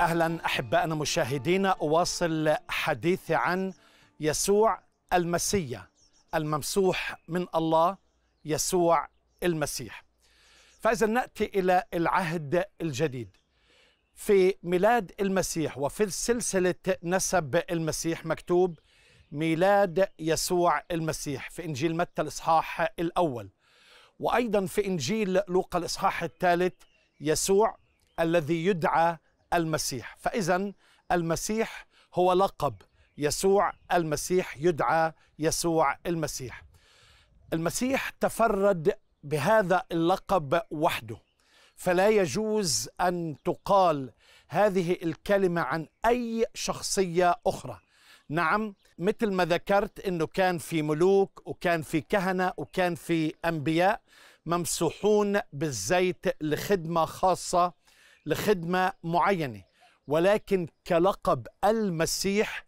اهلا احبائنا مشاهدينا اواصل حديثي عن يسوع المسيا الممسوح من الله يسوع المسيح. فاذا ناتي الى العهد الجديد. في ميلاد المسيح وفي سلسله نسب المسيح مكتوب ميلاد يسوع المسيح في انجيل متى الاصحاح الاول. وايضا في انجيل لوقا الاصحاح الثالث يسوع الذي يدعى المسيح فإذا المسيح هو لقب يسوع المسيح يدعى يسوع المسيح المسيح تفرد بهذا اللقب وحده فلا يجوز ان تقال هذه الكلمه عن اي شخصيه اخرى نعم مثل ما ذكرت انه كان في ملوك وكان في كهنه وكان في انبياء ممسوحون بالزيت لخدمه خاصه لخدمه معينه ولكن كلقب المسيح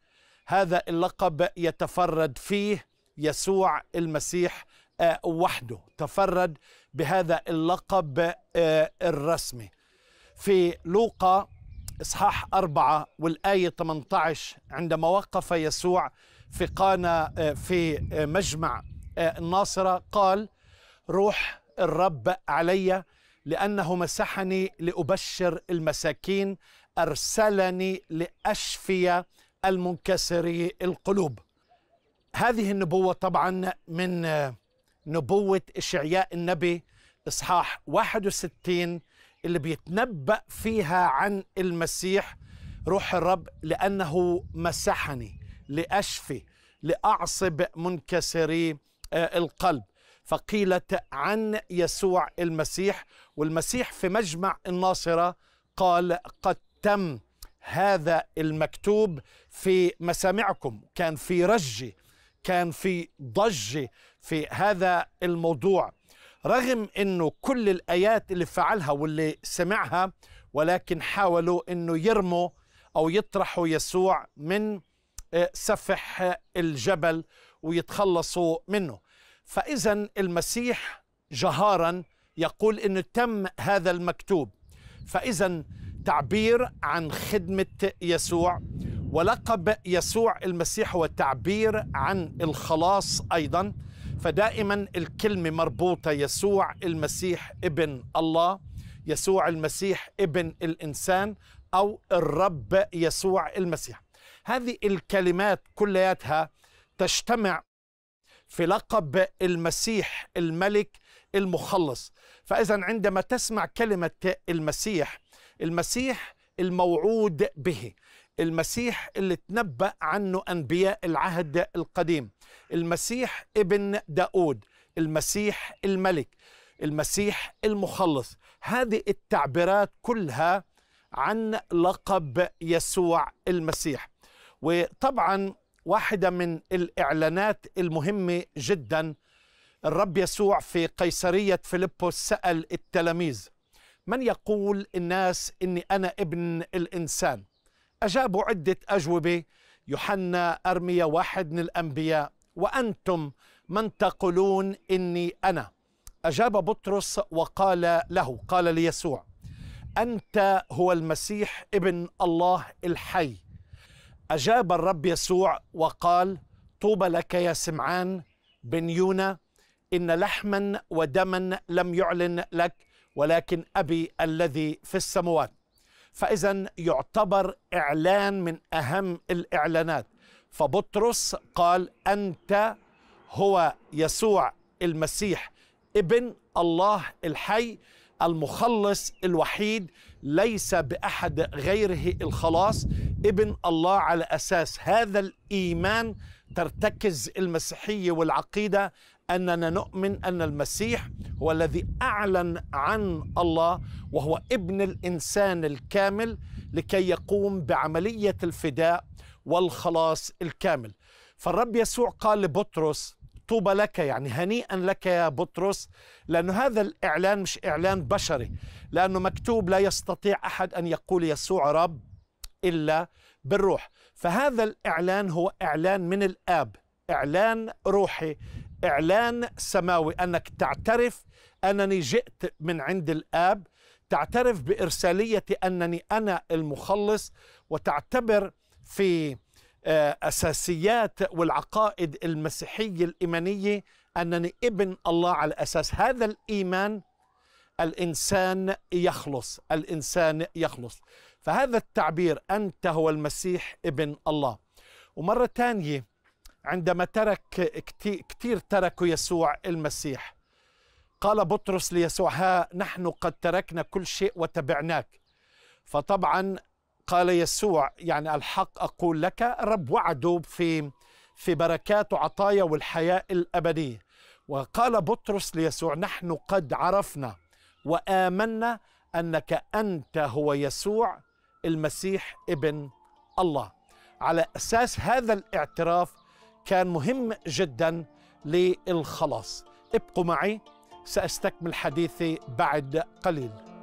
هذا اللقب يتفرد فيه يسوع المسيح آه، وحده تفرد بهذا اللقب آه، الرسمي في لوقا إصحاح أربعة والآية 18 عندما وقف يسوع في قانا آه، في مجمع الناصرة قال روح الرب علي لأنه مسحني لأبشر المساكين أرسلني لأشفي المنكسري القلوب هذه النبوة طبعا من نبوة إشعياء النبي إصحاح 61 اللي بيتنبأ فيها عن المسيح روح الرب لأنه مسحني لأشفي لأعصب منكسري آه، القلب فقيلت عن يسوع المسيح والمسيح في مجمع الناصره قال قد تم هذا المكتوب في مسامعكم كان في رجه كان في ضجه في هذا الموضوع رغم انه كل الايات اللي فعلها واللي سمعها ولكن حاولوا انه يرموا او يطرحوا يسوع من آه، سفح الجبل ويتخلصوا منه فإذا المسيح جهارا يقول أنه تم هذا المكتوب فإذا تعبير عن خدمة يسوع ولقب يسوع المسيح هو تعبير عن الخلاص أيضا فدائما الكلمة مربوطة يسوع المسيح ابن الله يسوع المسيح ابن الإنسان أو الرب يسوع المسيح هذه الكلمات كلياتها تجتمع في لقب المسيح الملك المخلص فاذا عندما تسمع كلمه المسيح المسيح الموعود به المسيح اللي تنبأ عنه أنبياء العهد القديم المسيح ابن داود المسيح الملك المسيح المخلص هذه التعبيرات كلها عن لقب يسوع المسيح وطبعا واحدة من الإعلانات المهمة جدا الرب يسوع في قيصرية فيلبس سأل التلاميذ من يقول الناس إني أنا ابن الإنسان أجابوا عدة أجوبة يوحنا أرميا واحد من الأنبياء وأنتم من تقولون إني أنا أجاب بطرس وقال له قال ليسوع أنت هو المسيح ابن الله الحي أجاب الرب يسوع وقال طوبى لك يا سمعان بن يونا إن لحما ودما لم يعلن لك ولكن أبي الذي في السموات فإذا يعتبر إعلان من أهم الإعلانات فبطرس قال أنت هو يسوع المسيح ابن الله الحي المخلص الوحيد ليس بأحد غيره الخلاص ابن الله على اساس هذا الايمان ترتكز المسيحيه والعقيده اننا نؤمن ان المسيح هو الذي اعلن عن الله وهو ابن الانسان الكامل لكي يقوم بعمليه الفداء والخلاص الكامل فالرب يسوع قال لبطرس طوبى لك يعني هنيئا لك يا بطرس لأن هذا الإعلان مش إعلان بشري لأنه مكتوب لا يستطيع أحد أن يقول يسوع رب إلا بالروح فهذا الإعلان هو إعلان من الآب إعلان روحي إعلان سماوي أنك تعترف أنني جئت من عند الآب تعترف بإرسالية أنني أنا المخلص وتعتبر في آه، أساسيات والعقائد المسيحية الإيمانية أنني ابن الله على أساس هذا الإيمان الانسان يخلص الانسان يخلص فهذا التعبير انت هو المسيح ابن الله ومره ثانيه عندما ترك كثير كتير تركوا يسوع المسيح قال بطرس ليسوع ها نحن قد تركنا كل شيء وتبعناك فطبعا قال يسوع يعني الحق اقول لك الرب وعده في في بركات وعطايا والحياه الابديه وقال بطرس ليسوع نحن قد عرفنا وامنا انك انت هو يسوع المسيح ابن الله على اساس هذا الاعتراف كان مهم جدا للخلاص ابقوا معي ساستكمل حديثي بعد قليل